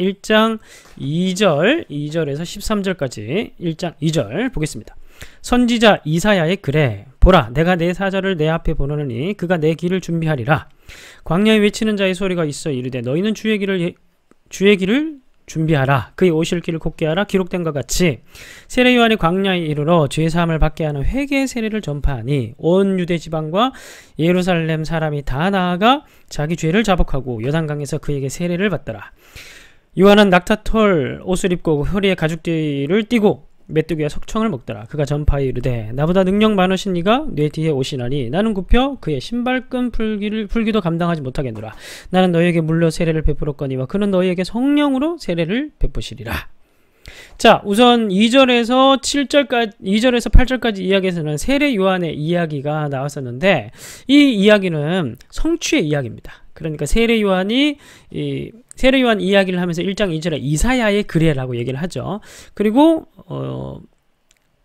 1장 2절, 2절에서 13절까지 1장 2절 보겠습니다. 선지자 이사야의 글에 보라 내가 내 사자를 내 앞에 보내느니 그가 내 길을 준비하리라. 광야에 외치는 자의 소리가 있어 이르되 너희는 주의 길을 예, 주의 길을 준비하라. 그의 오실 길을 곱게 하라. 기록된 것 같이 세례 요한이 광야에 이르러 죄 사함을 받게 하는 회개의 세례를 전파하니 온 유대 지방과 예루살렘 사람이 다 나아가 자기 죄를 자복하고 여단강에서 그에게 세례를 받더라. 이한은 낙타털 옷을 입고 허리에 가죽띠를 띠고 메뚜기와 석청을 먹더라. 그가 전파에 이르되 나보다 능력 많으신 이가 뇌 뒤에 오시나니 나는 굽혀 그의 신발끈 풀기를 풀기도 감당하지 못하겠노라. 나는 너희에게 물러 세례를 베풀었거니와 그는 너희에게 성령으로 세례를 베푸시리라. 자, 우선 2절에서 7절까지 2절에서 8절까지 이야기에서는 세례 요한의 이야기가 나왔었는데 이 이야기는 성취의 이야기입니다. 그러니까 세례 요한이 이 세례요한 이야기를 하면서 1장 2절에 이사야의 그래라고 얘기를 하죠. 그리고 어,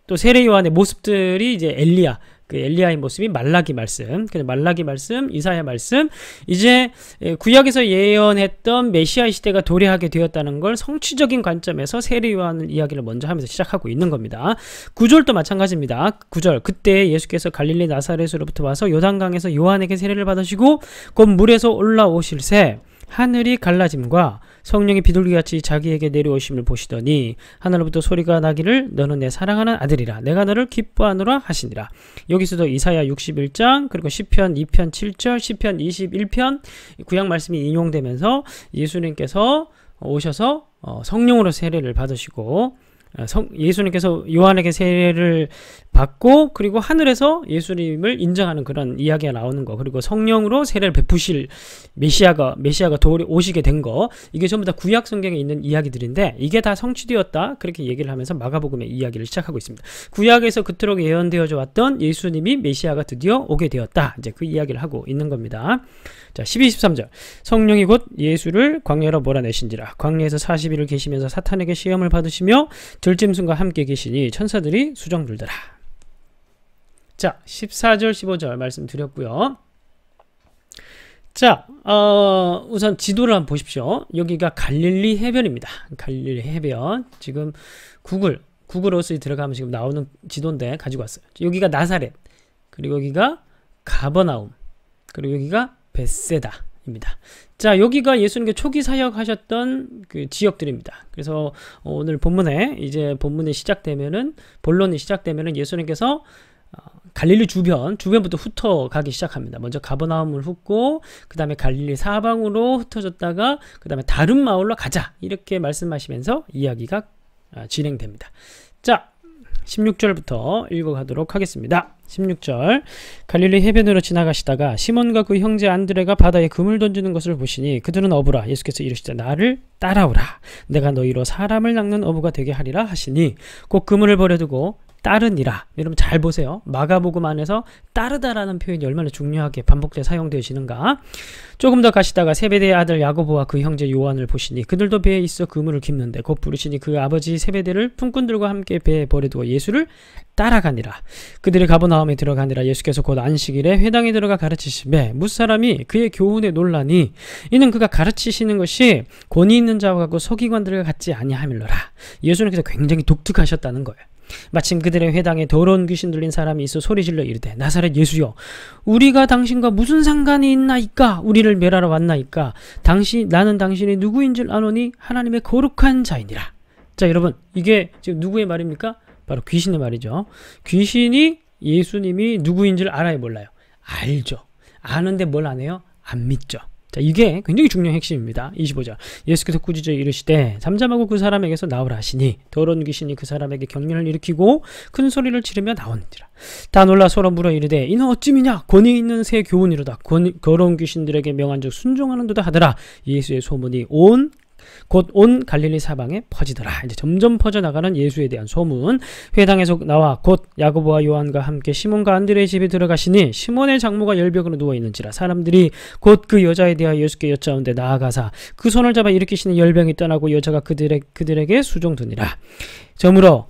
또 세례요한의 모습들이 이제 엘리야 그 엘리야의 모습이 말라기 말씀, 그래서 말라기 말씀, 이사야 말씀, 이제 예, 구약에서 예언했던 메시아 시대가 도래하게 되었다는 걸 성취적인 관점에서 세례요한 이야기를 먼저 하면서 시작하고 있는 겁니다. 구절도 마찬가지입니다. 구절 그때 예수께서 갈릴리 나사렛으로부터 와서 요단강에서 요한에게 세례를 받으시고 곧 물에서 올라오실새 하늘이 갈라짐과 성령이 비둘기같이 자기에게 내려오심을 보시더니 하늘로부터 소리가 나기를 너는 내 사랑하는 아들이라 내가 너를 기뻐하노라 하시니라 여기서도 이사야 61장 그리고 시편 2편 7절 시편 21편 구약 말씀이 인용되면서 예수님께서 오셔서 어, 성령으로 세례를 받으시고 어, 예수님께서 요한에게 세례를 받고 그리고 하늘에서 예수님을 인정하는 그런 이야기가 나오는 거 그리고 성령으로 세례를 베푸실 메시아가 메시아가 도리 오시게 된 거 이게 전부 다 구약 성경에 있는 이야기들인데 이게 다 성취되었다 그렇게 얘기를 하면서 마가복음의 이야기를 시작하고 있습니다. 구약에서 그토록 예언되어져 왔던 예수님이 메시아가 드디어 오게 되었다 이제 그 이야기를 하고 있는 겁니다. 자 12, 13절 성령이 곧 예수를 광야로 몰아내신지라 광야에서 40일을 계시면서 사탄에게 시험을 받으시며 들짐승과 함께 계시니 천사들이 수정 들더라 자, 14절, 15절 말씀드렸고요. 자, 어, 우선 지도를 한번 보십시오. 여기가 갈릴리 해변입니다. 갈릴리 해변. 지금 구글, 구글 어스에 들어가면 지금 나오는 지도인데 가지고 왔어요. 여기가 나사렛, 그리고 여기가 가버나움, 그리고 여기가 베세다. 입니다. 자, 여기가 예수님께 초기 사역하셨던 그 지역들입니다. 그래서 오늘 본문에 이제 본문이 시작되면은 본론이 시작되면은 예수님께서 갈릴리 주변, 주변부터 흩어가기 시작합니다. 먼저 가버나움을 훑고 그 다음에 갈릴리 사방으로 흩어졌다가 그 다음에 다른 마을로 가자 이렇게 말씀하시면서 이야기가 아, 진행됩니다. 자 16절부터 읽어가도록 하겠습니다. 16절 갈릴리 해변으로 지나가시다가 시몬과 그 형제 안드레가 바다에 금을 던지는 것을 보시니 그들은 어부라 예수께서 이르시되 나를 따라오라 내가 너희로 사람을 낚는 어부가 되게 하리라 하시니 곧 그물을 버려두고 따르니라. 여러분 잘 보세요. 마가복음 안에서 따르다라는 표현이 얼마나 중요하게 반복돼 사용되시는가 조금 더 가시다가 세베대의 아들 야고보와 그 형제 요한을 보시니 그들도 배에 있어 그물을 깁는데 곧 부르시니 그 아버지 세베대를 품꾼들과 함께 배에 버려두어 예수를 따라가니라. 그들이 가버나움에 들어가니라 예수께서 곧 안식일에 회당에 들어가 가르치시매 무사람이 그의 교훈에 논란이 이는 그가 가르치시는 것이 권위 있는 자와 같고 서기관들과 같지 아니하밀러라. 예수님께서 굉장히 독특하셨다는 거예요. 마침 그들의 회당에 더러운 귀신 들린 사람이 있어 소리질러 이르되 나사렛 예수여 우리가 당신과 무슨 상관이 있나이까 우리를 멸하러 왔나이까 당신 나는 당신이 누구인 줄 아노니 하나님의 거룩한 자이니라 자 여러분 이게 지금 누구의 말입니까? 바로 귀신의 말이죠 귀신이 예수님이 누구인 줄 알아요 몰라요? 알죠 아는데 뭘 안 해요? 안 믿죠 자, 이게 굉장히 중요한 핵심입니다. 25절. 예수께서 꾸짖어 이르시되 잠잠하고 그 사람에게서 나오라 하시니 더러운 귀신이 그 사람에게 경련을 일으키고 큰 소리를 치르며 나오는지라. 다 놀라 서로 물어 이르되 이는 어찌미냐 권위 있는 새 교훈이로다. 권, 더러운 귀신들에게 명한 즉 순종하는도다 하더라. 예수의 소문이 온 곧온 갈릴리 사방에 퍼지더라. 이제 점점 퍼져나가는 예수에 대한 소문. 회당에서 나와 곧 야고보와 요한과 함께 시몬과 안드레의 집에 들어가시니 시몬의 장모가 열벽으로 누워 있는지라 사람들이 곧 그 여자에 대하여 예수께 여짜운데 나아가사 그 손을 잡아 일으키시는 열병이 떠나고 여자가 그들의 그들에게 수종되니라. 저물어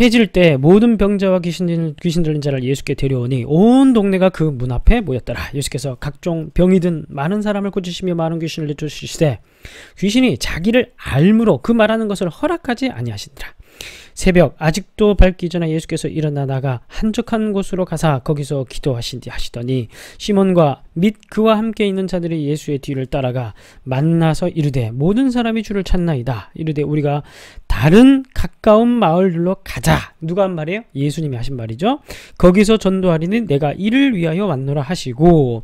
해질 때 모든 병자와 귀신, 귀신 들린 자를 예수께 데려오니 온 동네가 그 문 앞에 모였더라. 예수께서 각종 병이 든 많은 사람을 고치시며 많은 귀신을 내쫓으시되 귀신이 자기를 알므로 그 말하는 것을 허락하지 아니하시더라. 새벽 아직도 밝기 전에 예수께서 일어나다가 한적한 곳으로 가사 거기서 기도하신디 하시더니 시몬과 및 그와 함께 있는 자들이 예수의 뒤를 따라가 만나서 이르되 모든 사람이 주를 찾나이다 이르되 우리가 다른 가까운 마을들로 가자 누가 한 말이에요? 예수님이 하신 말이죠 거기서 전도하리니 내가 이를 위하여 왔노라 하시고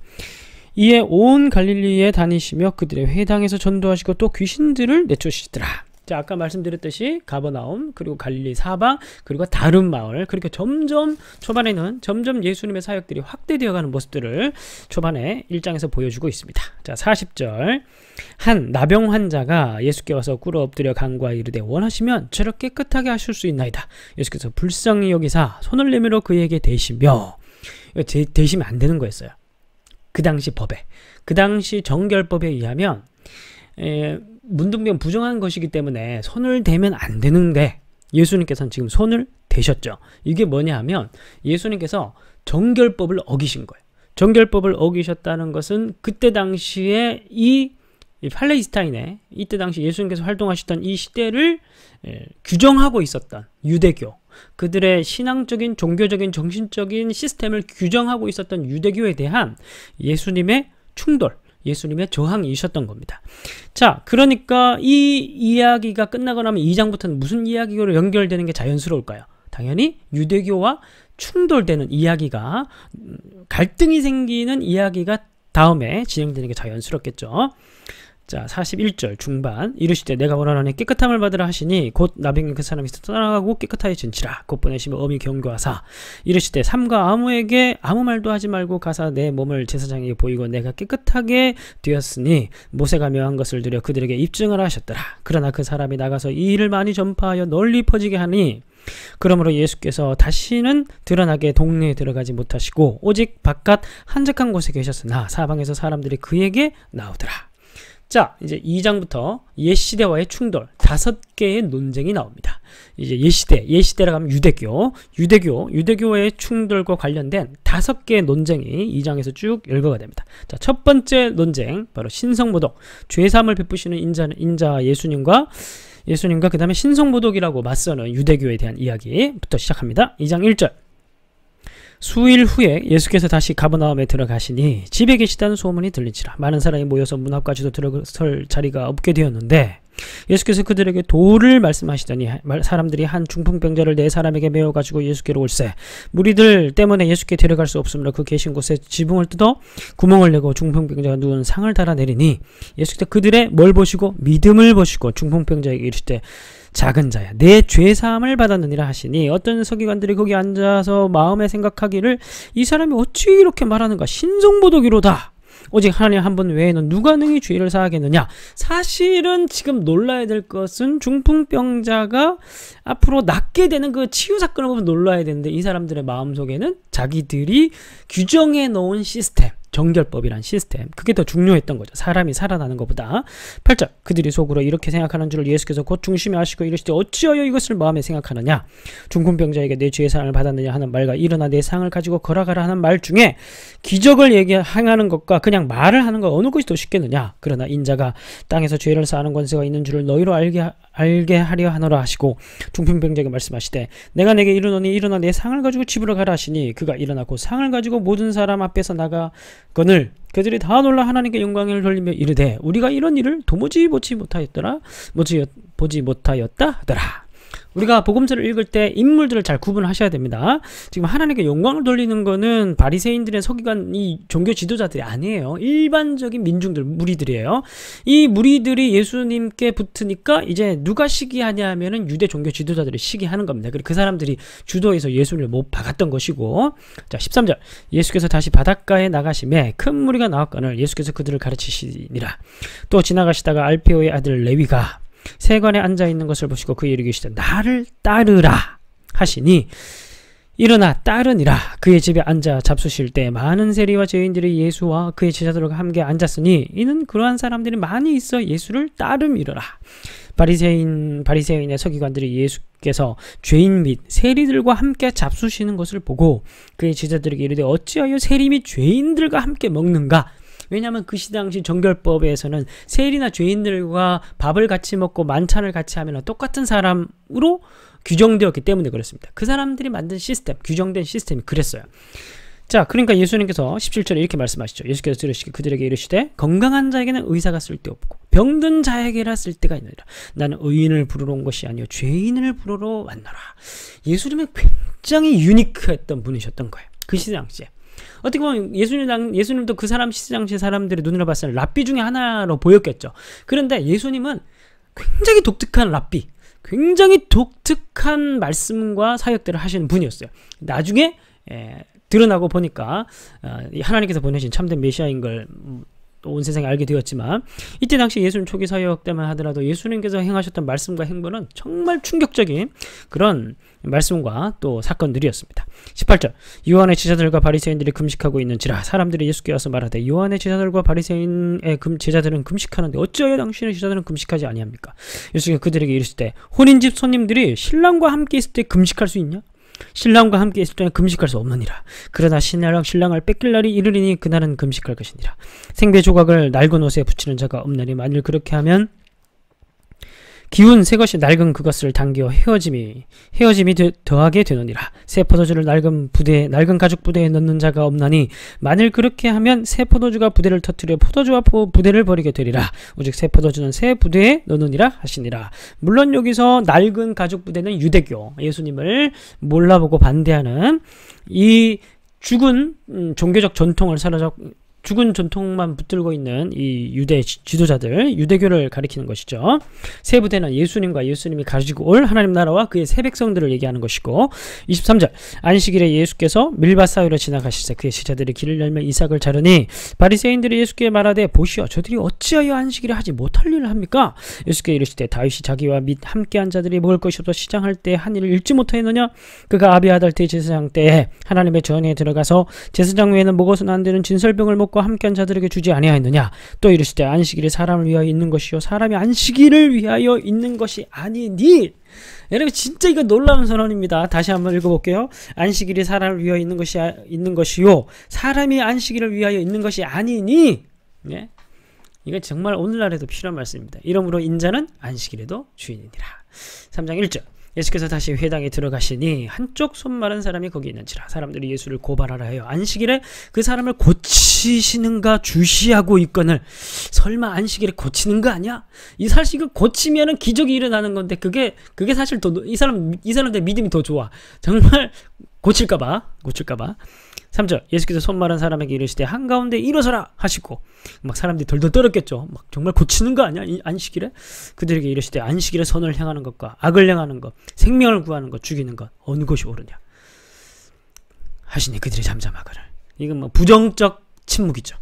이에 온 갈릴리에 다니시며 그들의 회당에서 전도하시고 또 귀신들을 내쫓으시더라 자, 아까 말씀드렸듯이 가버나움, 그리고 갈릴리 사방, 그리고 다른 마을, 그렇게 점점 초반에는 점점 예수님의 사역들이 확대되어 가는 모습들을 초반에 1장에서 보여주고 있습니다. 자, 40절. 한 나병 환자가 예수께 와서 꿇어 엎드려 간과 이르되 원하시면 저를 깨끗하게 하실 수 있나이다. 예수께서 불쌍히 여기사 손을 내밀어 그에게 대시며 대, 대시면 안 되는 거였어요. 그 당시 법에 그 당시 정결법에 의하면 에, 문둥병 부정한 것이기 때문에 손을 대면 안 되는데 예수님께서는 지금 손을 대셨죠. 이게 뭐냐 하면 예수님께서 정결법을 어기신 거예요. 정결법을 어기셨다는 것은 그때 당시에 이 팔레스타인의 이때 당시 예수님께서 활동하셨던 이 시대를 예, 규정하고 있었던 유대교 그들의 신앙적인 종교적인 정신적인 시스템을 규정하고 있었던 유대교에 대한 예수님의 충돌 예수님의 저항이셨던 겁니다. 자, 그러니까 이 이야기가 끝나고 나면 2장부터는 무슨 이야기로 연결되는 게 자연스러울까요? 당연히 유대교와 충돌되는 이야기가 갈등이 생기는 이야기가 다음에 진행되는 게 자연스럽겠죠. 자 41절 중반 이르시되 내가 원하노니 깨끗함을 받으라 하시니 곧 나병이 그사람이서 떠나가고 깨끗하여진치라곧 보내시면 어미 경고하사 이르시되 삼가 아무에게 아무 말도 하지 말고 가사 내 몸을 제사장에게 보이고 내가 깨끗하게 되었으니 모세가 명한 것을 들여 그들에게 입증을 하셨더라 그러나 그 사람이 나가서 이 일을 많이 전파하여 널리 퍼지게 하니 그러므로 예수께서 다시는 드러나게 동네에 들어가지 못하시고 오직 바깥 한적한 곳에 계셨으나 사방에서 사람들이 그에게 나오더라 자, 이제 2장부터 옛시대와의 충돌 다섯 개의 논쟁이 나옵니다. 이제 옛시대, 옛시대라 하면 유대교, 유대교, 유대교의 충돌과 관련된 다섯 개의 논쟁이 2장에서 쭉 열거가 됩니다. 자, 첫 번째 논쟁 바로 신성모독, 죄삼을 베푸시는 인자, 인자 예수님과 예수님과 그 다음에 신성모독이라고 맞서는 유대교에 대한 이야기부터 시작합니다. 2장 1절 수일 후에 예수께서 다시 가버나움에 들어가시니 집에 계시다는 소문이 들리지라 많은 사람이 모여서 문 앞까지도 들어설 자리가 없게 되었는데 예수께서 그들에게 도를 말씀하시더니 사람들이 한 중풍병자를 네 사람에게 메어 가지고 예수께로 올세 무리들 때문에 예수께 데려갈 수 없음으로 그 계신 곳에 지붕을 뜯어 구멍을 내고 중풍병자가 누운 상을 달아내리니 예수께서 그들의 뭘 보시고 믿음을 보시고 중풍병자에게 이르시되 작은 자야 내 죄 사함을 받았느니라 하시니 어떤 서기관들이 거기 앉아서 마음에 생각하기를 이 사람이 어찌 이렇게 말하는가 신성보도기로다 오직 하나님 한 분 외에는 누가 능히 죄를 사하겠느냐 사실은 지금 놀라야 될 것은 중풍병자가 앞으로 낫게 되는 그 치유 사건을 보면 놀라야 되는데 이 사람들의 마음속에는 자기들이 규정해 놓은 시스템 정결법이란 시스템 그게 더 중요했던 거죠. 사람이 살아나는 것보다 8절 그들이 속으로 이렇게 생각하는 줄을 예수께서 곧 중심에 아시고 이르시되 어찌하여 이것을 마음에 생각하느냐 중풍병자에게 내 죄의 사랑을 받았느냐 하는 말과 일어나 내 상을 가지고 걸어가라 하는 말 중에 기적을 얘기 하는 것과 그냥 말을 하는 것 어느 것이 더 쉽겠느냐 그러나 인자가 땅에서 죄를 사는 권세가 있는 줄을 너희로 알게, 알게 하려 하노라 하시고 중풍병자에게 말씀하시되 내가 내게 일어노니 일어나 내 상을 가지고 집으로 가라 하시니 그가 일어나고 상을 가지고 모든 사람 앞에서 나가 건을 그들이 다 놀라 하나님께 영광을 돌리며 이르되 우리가 이런 일을 도무지 보지 못하였더라 보지 보지 못하였다 하더라 우리가 복음서를 읽을 때 인물들을 잘 구분하셔야 됩니다. 지금 하나님께 영광을 돌리는 거는 바리새인들의 서기관 이 종교 지도자들이 아니에요. 일반적인 민중들 무리들이에요. 이 무리들이 예수님께 붙으니까 이제 누가 시기하냐면은 하 유대 종교 지도자들이 시기하는 겁니다. 그리고 그 사람들이 주도해서 예수를 못 박았던 것이고 자 13절 예수께서 다시 바닷가에 나가심에 큰 무리가 나왔거늘 예수께서 그들을 가르치시니라 또 지나가시다가 알페오의 아들 레위가 세관에 앉아 있는 것을 보시고 그에 이르시되 나를 따르라 하시니 일어나 따르니라 그의 집에 앉아 잡수실 때 많은 세리와 죄인들이 예수와 그의 제자들과 함께 앉았으니 이는 그러한 사람들이 많이 있어 예수를 따름이러라 바리새인 바리새인의 서기관들이 예수께서 죄인 및 세리들과 함께 잡수시는 것을 보고 그의 제자들에게 이르되 어찌하여 세리 및 죄인들과 함께 먹는가 왜냐하면 그시 당시 정결법에서는 세일이나 죄인들과 밥을 같이 먹고 만찬을 같이 하면 똑같은 사람으로 규정되었기 때문에 그렇습니다. 그 사람들이 만든 시스템, 규정된 시스템이 그랬어요. 자, 그러니까 예수님께서 17절에 이렇게 말씀하시죠. 예수께서 들으시기 그들에게 이르시되 건강한 자에게는 의사가 쓸데없고 병든 자에게라 쓸데가 있느니라. 나는 의인을 부르러 온 것이 아니요 죄인을 부르러 왔노라. 예수님은 굉장히 유니크했던 분이셨던 거예요. 그 시대 당시에. 어떻게 보면 예수님 예수님도 그 사람 시장시 사람들의 눈으로 봤을 때 랍비 중에 하나로 보였겠죠. 그런데 예수님은 굉장히 독특한 랍비, 굉장히 독특한 말씀과 사역들을 하시는 분이었어요. 나중에 에, 예, 드러나고 보니까 어, 하나님께서 보내신 참된 메시아인 걸 음, 또온 세상에 알게 되었지만 이때 당시 예수님 초기 사역 때만 하더라도 예수님께서 행하셨던 말씀과 행보는 정말 충격적인 그런 말씀과 또 사건들이었습니다. 18절 요한의 제자들과 바리새인들이 금식하고 있는지라 사람들이 예수께 와서 말하되 요한의 제자들과 바리새인의 금, 제자들은 금식하는데 어찌하여 당신의 제자들은 금식하지 아니합니까? 예수께서 그들에게 이르실 때 혼인집 손님들이 신랑과 함께 있을 때 금식할 수 있냐? 신랑과 함께 있을 때는 금식할 수 없느니라. 그러나 신랑, 신랑을 뺏길 날이 이르리니 그날은 금식할 것이니라. 생배 조각을 낡은 옷에 붙이는 자가 없느니 만일 그렇게 하면 기운 새 것이 낡은 그것을 당겨 헤어짐이 헤어짐이 되, 더하게 되느니라 새 포도주를 낡은 부대 낡은 가죽 부대에 넣는 자가 없나니 만일 그렇게 하면 새 포도주가 부대를 터뜨려 포도주와 포, 부대를 버리게 되리라 오직 새 포도주는 새 부대에 넣느니라 하시니라 물론 여기서 낡은 가죽 부대는 유대교 예수님을 몰라보고 반대하는 이 죽은 음, 종교적 전통을 사라져 죽은 전통만 붙들고 있는 이 유대 지도자들, 유대교를 가리키는 것이죠. 세 부대는 예수님과 예수님이 가지고 올 하나님 나라와 그의 새 백성들을 얘기하는 것이고 23절 안식일에 예수께서 밀밭사유로 지나가실때 그의 시자들이 길을 열며 이삭을 자르니 바리새인들이 예수께 말하되 보시오 저들이 어찌하여 안식일에 하지 못할 일을 합니까? 예수께 이르시되 다윗이 자기와 및 함께한 자들이 먹을 것이 없어 시장할 때 한 일을 잃지 못하였느냐? 그가 아비아달 대제사장 때 하나님의 전에 들어가서 제사장 외에는 먹어서는 안 되는 진설병을 먹 것과 함께한 자들에게 주지 아니하였느냐 또 이르시되 안식일이 사람을 위하여 있는 것이요 사람이 안식일을 위하여 있는 것이 아니니 여러분 진짜 이거 놀라운 선언입니다. 다시 한번 읽어볼게요. 안식일이 사람을 위하여 있는 것이 아, 있는 것이요 사람이 안식일을 위하여 있는 것이 아니니 예? 네? 이건 정말 오늘날에도 필요한 말씀입니다. 이러므로 인자는 안식일에도 주인이니라. 3장 1절 예수께서 다시 회당에 들어가시니 한쪽 손 마른 사람이 거기 있는지라 사람들이 예수를 고발하라 하여 안식일에 그 사람을 고치시는가 주시하고 있거늘 설마 안식일에 고치는 거 아니야? 이 사실 이거 고치면은 기적이 일어나는 건데 그게 그게 사실 더 이 사람 이 사람들 믿음이 더 좋아 정말 고칠까봐 고칠까봐 3절 예수께서 손 마른 사람에게 이르시되 한가운데 일어서라 하시고 막 사람들이 덜덜 떨었겠죠. 막 정말 고치는 거 아니야? 안식일에? 그들에게 이르시되 안식일에 선을 향하는 것과 악을 향하는것 생명을 구하는 것 죽이는 것 어느 것이 옳으냐 하시니 그들이 잠잠하거늘 이건 뭐 부정적 침묵이죠.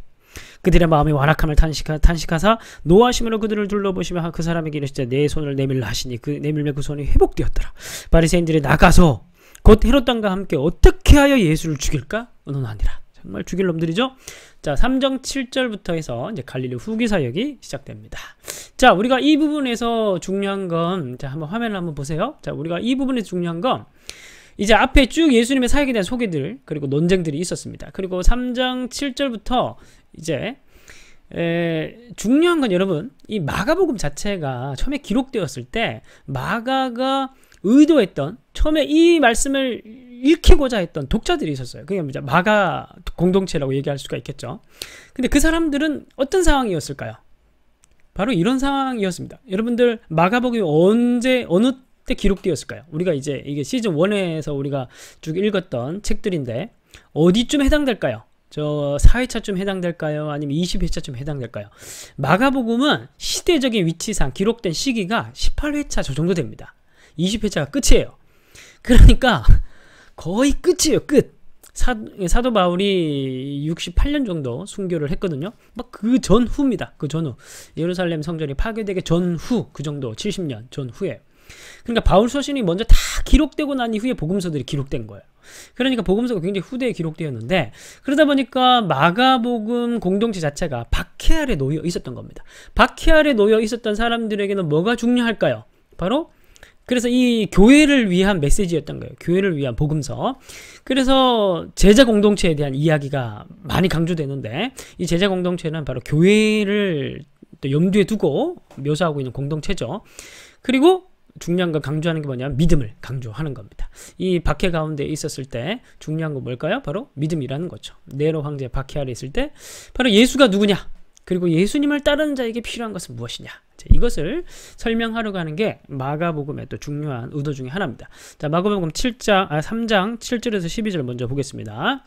그들의 마음이 완악함을 탄식하, 탄식하사 노하심으로 그들을 둘러보시며 그 사람에게 이르시되 내 손을 내밀라 하시니 그 내밀며 그 손이 회복되었더라. 바리새인들이 나가서 곧 헤롯 땅과 함께 어떻게 하여 예수를 죽일까 의논하니라. 정말 죽일 놈들이죠. 자, 3정 7절부터 해서 이제 갈릴리 후기 사역이 시작됩니다. 자, 우리가 이 부분에서 중요한 건 자, 한번 화면을 한번 보세요. 자, 우리가 이 부분에서 중요한 건 이제 앞에 쭉 예수님의 사역에 대한 소개들 그리고 논쟁들이 있었습니다. 그리고 3장 7절부터 이제 에, 중요한 건 여러분 이 마가복음 자체가 처음에 기록되었을 때 마가가 의도했던 처음에 이 말씀을 읽히고자 했던 독자들이 있었어요. 그게 이제 마가 공동체라고 얘기할 수가 있겠죠. 근데 그 사람들은 어떤 상황이었을까요? 바로 이런 상황이었습니다. 여러분들 마가복음이 언제 어느 때 기록되었을까요? 우리가 이제 이게 시즌 1에서 우리가 쭉 읽었던 책들인데 어디쯤 해당될까요? 저 4회차쯤 해당될까요? 아니면 20회차쯤 해당될까요? 마가복음은 시대적인 위치상 기록된 시기가 18회차 저 정도 됩니다. 20회차가 끝이에요. 그러니까 거의 끝이에요. 끝. 사, 사도 바울이 68년 정도 순교를 했거든요. 막 그 전후입니다. 그 전후. 예루살렘 성전이 파괴되기 전후 그 정도 70년 전후에. 그러니까 바울 서신이 먼저 다 기록되고 난 이후에 복음서들이 기록된 거예요. 그러니까 복음서가 굉장히 후대에 기록되었는데 그러다 보니까 마가복음 공동체 자체가 박해 아래 놓여 있었던 겁니다. 박해 아래 놓여 있었던 사람들에게는 뭐가 중요할까요? 바로 그래서 이 교회를 위한 메시지였던 거예요. 교회를 위한 복음서. 그래서 제자 공동체에 대한 이야기가 많이 강조되는데 이 제자 공동체는 바로 교회를 또 염두에 두고 묘사하고 있는 공동체죠. 그리고 중요한 건 강조하는 게 뭐냐면 믿음을 강조하는 겁니다. 이 박해 가운데 있었을 때 중요한 건 뭘까요? 바로 믿음이라는 거죠. 네로 황제 박해 아래 있을 때 바로 예수가 누구냐? 그리고 예수님을 따르는 자에게 필요한 것은 무엇이냐? 자, 이것을 설명하러가는게 마가복음의 또 중요한 의도 중의 하나입니다. 자, 마가복음 7장, 아, 3장 7절에서 12절 먼저 보겠습니다.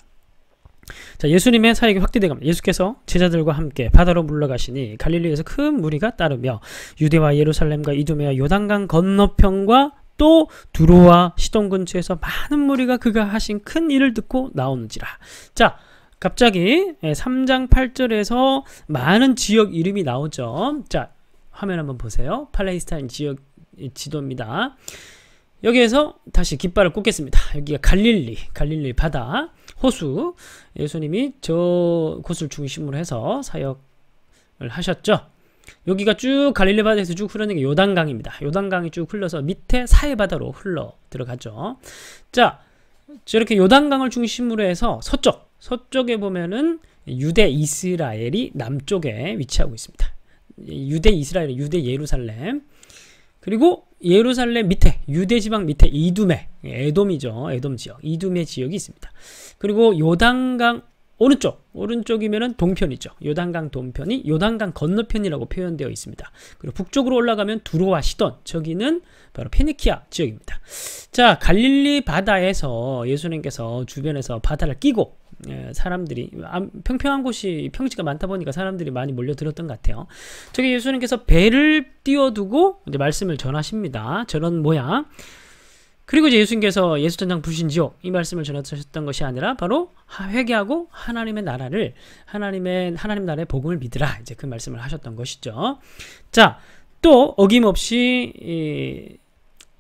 자, 예수님의 사역이 확대되갑니다. 예수께서 제자들과 함께 바다로 물러가시니 갈릴리에서 큰 무리가 따르며 유대와 예루살렘과 이두메와 요단강 건너편과 또 두로와 시동 근처에서 많은 무리가 그가 하신 큰 일을 듣고 나오는지라. 자, 갑자기 3장 예, 8절에서 많은 지역 이름이 나오죠. 자, 화면 한번 보세요. 팔레스타인 지역 지도입니다. 여기에서 다시 깃발을 꽂겠습니다. 여기가 갈릴리, 갈릴리 바다, 호수. 예수님이 저 곳을 중심으로 해서 사역을 하셨죠. 여기가 쭉 갈릴리 바다에서 쭉 흐르는 게 요단강입니다. 요단강이 쭉 흘러서 밑에 사해 바다로 흘러 들어가죠. 자, 저렇게 요단강을 중심으로 해서 서쪽 서쪽에 보면은 유대 이스라엘이 남쪽에 위치하고 있습니다. 유대 이스라엘, 유대 예루살렘. 그리고 예루살렘 밑에 유대 지방 밑에 이둠메 에돔이죠. 에돔 지역. 이둠의 지역이 있습니다. 그리고 요단강 오른쪽, 오른쪽이면은 동편이죠. 요단강 동편이 요단강 건너편이라고 표현되어 있습니다. 그리고 북쪽으로 올라가면 두로와 시돈, 저기는 바로 페니키아 지역입니다. 자, 갈릴리 바다에서 예수님께서 주변에서 바다를 끼고 예, 사람들이 평평한 곳이 평지가 많다 보니까 사람들이 많이 몰려들었던 것 같아요. 저기 예수님께서 배를 띄워두고 이제 말씀을 전하십니다. 저런 모양. 그리고 이제 예수님께서 예수전장 부신지요 이 말씀을 전하셨던 것이 아니라 바로 회개하고 하나님의 나라를 하나님의 하나님 나라의 복음을 믿으라 이제 그 말씀을 하셨던 것이죠. 자 또 어김없이 이,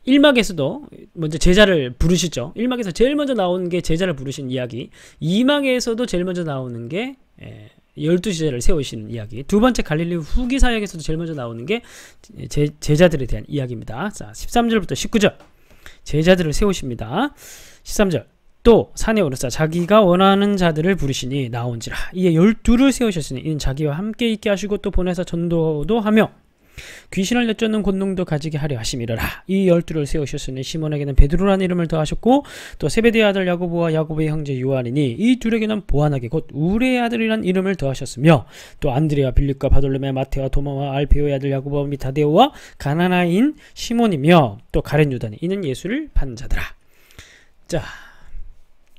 1막에서도 먼저 제자를 부르시죠. 1막에서 제일 먼저 나오는 게 예, 제자를 부르신 이야기. 2막에서도 제일 먼저 나오는 게 12제자를 세우신 이야기. 두 번째 갈릴리 후기 사역에서도 제일 먼저 나오는 게 제, 제자들에 대한 이야기입니다. 자, 13절부터 19절. 제자들을 세우십니다. 13절. 또 산에 오르사 자기가 원하는 자들을 부르시니 나온지라 이에 열두를 세우셨으니 이는 자기와 함께 있게 하시고 또 보내서 전도도 하며 귀신을 내쫓는 권능도 가지게 하려 하심이라 이 열두를 세우셨으니 시몬에게는 베드로라는 이름을 더하셨고 또세베드의 아들 야고보와 야고보의 형제 요한이니 이 둘에게는 보완하게곧 우레의 아들이란 이름을 더하셨으며 또 안드레와 빌립과 바돌로메 마테와 도마와 알페오의 아들 야고보와 미타데오와 가나나인 시몬이며 또 가렌 유단이 이는 예수를 반자더라 자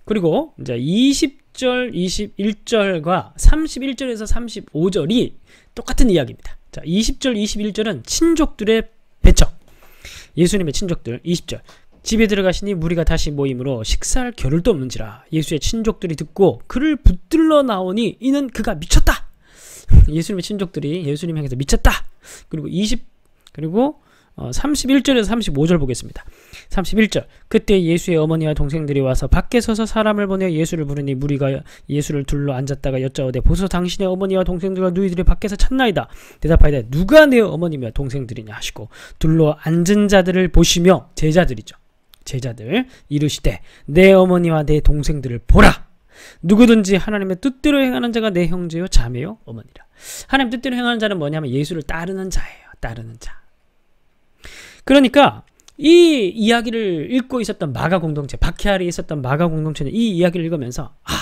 그리고 이제 20절, 21절과 31절에서 35절이 똑같은 이야기입니다. 자, 20절, 21절은 친족들의 배척. 예수님의 친족들, 20절. 집에 들어가시니 무리가 다시 모임으로 식사할 겨를도 없는지라 예수의 친족들이 듣고 그를 붙들러 나오니 이는 그가 미쳤다. 예수님의 친족들이 예수님 향해서 미쳤다. 그리고 20 그리고 31절에서 어, 35절 보겠습니다. 31절 그때 예수의 어머니와 동생들이 와서 밖에 서서 사람을 보내 예수를 부르니 무리가 예수를 둘러 앉았다가 여짜오되 보소 당신의 어머니와 동생들과 누이들이 밖에서 찾나이다. 대답하되 누가 내 어머니며 동생들이냐 하시고 둘러 앉은 자들을 보시며 제자들이죠. 제자들 이르시되 내 어머니와 내 동생들을 보라. 누구든지 하나님의 뜻대로 행하는 자가 내 형제요 자매요 어머니라. 하나님 뜻대로 행하는 자는 뭐냐면 예수를 따르는 자예요. 따르는 자. 그러니까 이 이야기를 읽고 있었던 마가 공동체, 박해아리 있었던 마가 공동체는 이 이야기를 읽으면서 아,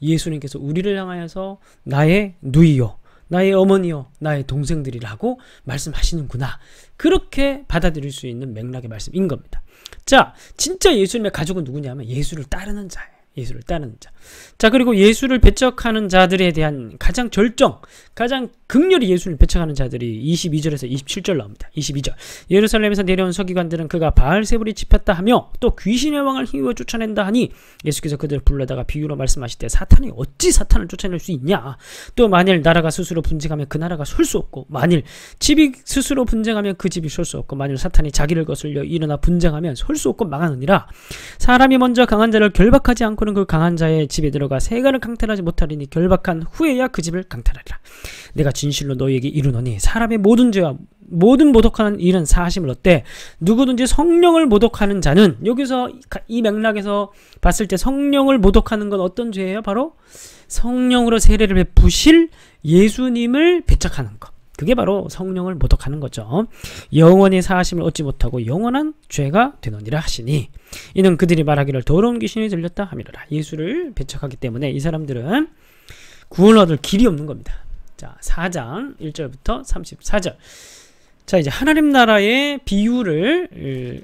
예수님께서 우리를 향하여서 나의 누이요, 나의 어머니요, 나의 동생들이라고 말씀하시는구나. 그렇게 받아들일 수 있는 맥락의 말씀인 겁니다. 자, 진짜 예수님의 가족은 누구냐면 예수를 따르는 자예요. 예수를 따르는 자. 자, 그리고 예수를 배척하는 자들에 대한 가장 절정, 가장 극렬히 예수를 배척하는 자들이 22절에서 27절 나옵니다. 22절. 예루살렘에서 내려온 서기관들은 그가 바알세불이 집혔다 하며 또 귀신의 왕을 힘입어 쫓아낸다 하니 예수께서 그들을 불러다가 비유로 말씀하실 때 사탄이 어찌 사탄을 쫓아낼 수 있냐? 또 만일 나라가 스스로 분쟁하면 그 나라가 설 수 없고 만일 집이 스스로 분쟁하면 그 집이 설 수 없고 만일 사탄이 자기를 거슬려 일어나 분쟁하면 설 수 없고 망하느니라. 사람이 먼저 강한 자를 결박하지 않고는 그는그 강한 자의 집에 들어가 세간을 강탈하지 못하리니 결박한 후에야 그 집을 강탈하리라. 내가 진실로 너희에게 이르노니 사람의 모든 죄와 모든 모독하는 일은 사심을 얻되 누구든지 성령을 모독하는 자는 여기서 이 맥락에서 봤을 때 성령을 모독하는 건 어떤 죄예요? 바로 성령으로 세례를 베푸실 예수님을 배척하는 것. 그게 바로 성령을 모독하는 거죠. 영원히 사하심을 얻지 못하고 영원한 죄가 되느니라 하시니 이는 그들이 말하기를 더러운 귀신이 들렸다 하미라 예수를 배척하기 때문에 이 사람들은 구원 얻을 길이 없는 겁니다. 자, 4장 1절부터 34절. 자, 이제 하나님 나라의 비유를